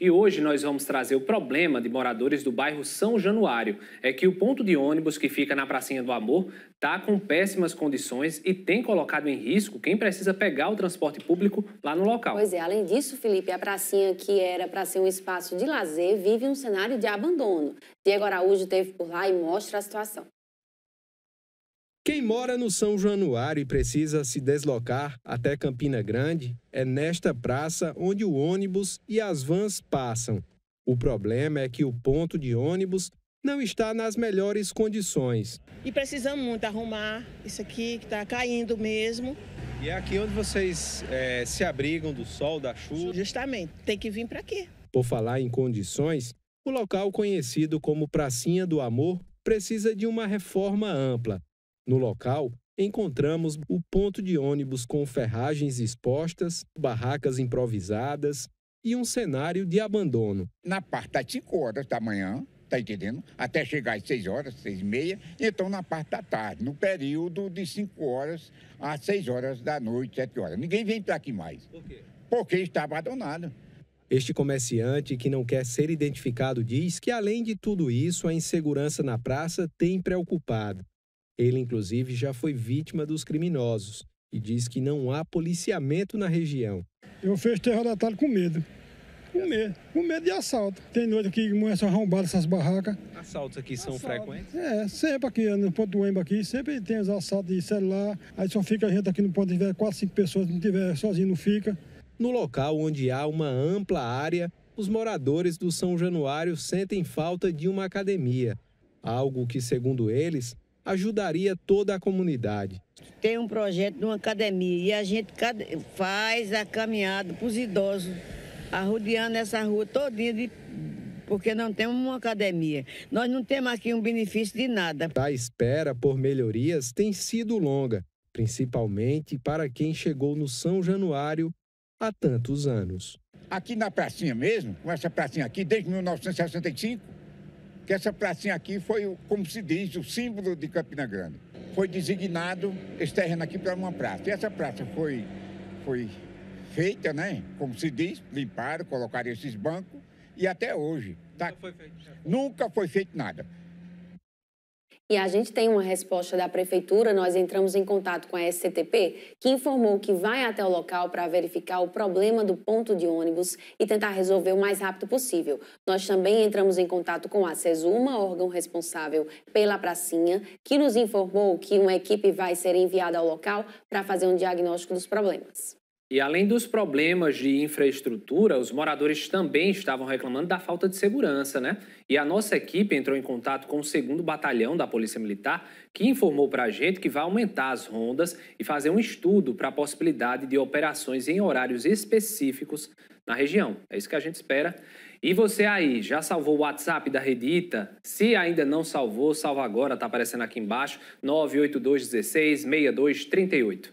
E hoje nós vamos trazer o problema de moradores do bairro São Januário. É que o ponto de ônibus que fica na Pracinha do Amor está com péssimas condições e tem colocado em risco quem precisa pegar o transporte público lá no local. Pois é, além disso, Felipe, a pracinha que era para ser um espaço de lazer vive um cenário de abandono. Diego Araújo esteve por lá e mostra a situação. Quem mora no São Januário e precisa se deslocar até Campina Grande é nesta praça onde o ônibus e as vans passam. O problema é que o ponto de ônibus não está nas melhores condições. E precisamos muito arrumar isso aqui que está caindo mesmo. E é aqui onde vocês é, se abrigam do sol, da chuva? Justamente, tem que vir para aqui. Por falar em condições, o local conhecido como Pracinha do Amor precisa de uma reforma ampla. No local, encontramos o ponto de ônibus com ferragens expostas, barracas improvisadas e um cenário de abandono. Na parte das 5 horas da manhã, tá entendendo? Até chegar às 6 horas, 6 e meia, então na parte da tarde, no período de 5 horas às 6 horas da noite, 7 horas. Ninguém vem para aqui mais. Por quê? Porque está abandonado. Este comerciante que não quer ser identificado diz que, além de tudo isso, a insegurança na praça tem preocupado. Ele, inclusive, já foi vítima dos criminosos e diz que não há policiamento na região. Eu fecho terroratário com medo. Com medo, com medo de assalto. Tem noite que mulher são arrombadas essas barracas. Assaltos aqui são assalto. frequentes? É, sempre aqui no ponto do Emba aqui, sempre tem os assaltos de celular. Aí só fica a gente aqui no ponto, de tiver quatro, cinco pessoas, não tiver sozinho, não fica. No local onde há uma ampla área, os moradores do São Januário sentem falta de uma academia. Algo que, segundo eles, ajudaria toda a comunidade. Tem um projeto de uma academia e a gente faz a caminhada para os idosos, arrodeando essa rua todinha de porque não temos uma academia. Nós não temos aqui um benefício de nada. A espera por melhorias tem sido longa, principalmente para quem chegou no São Januário há tantos anos. Aqui na pracinha mesmo, com essa pracinha aqui, desde 1965, que essa pracinha aqui foi, como se diz, o símbolo de Campina Grande. Foi designado esse terreno aqui para uma praça. E essa praça foi, foi feita, né? Como se diz, limparam, colocaram esses bancos e até hoje. Tá... Nunca foi feito, Nunca foi feito nada. E a gente tem uma resposta da prefeitura, nós entramos em contato com a SCTP, que informou que vai até o local para verificar o problema do ponto de ônibus e tentar resolver o mais rápido possível. Nós também entramos em contato com a CESUMA, órgão responsável pela pracinha, que nos informou que uma equipe vai ser enviada ao local para fazer um diagnóstico dos problemas. E além dos problemas de infraestrutura, os moradores também estavam reclamando da falta de segurança, né? E a nossa equipe entrou em contato com o segundo batalhão da Polícia Militar, que informou para a gente que vai aumentar as rondas e fazer um estudo para a possibilidade de operações em horários específicos na região. É isso que a gente espera. E você aí, já salvou o WhatsApp da Redita? Se ainda não salvou, salva agora, tá aparecendo aqui embaixo, 982 16 6238.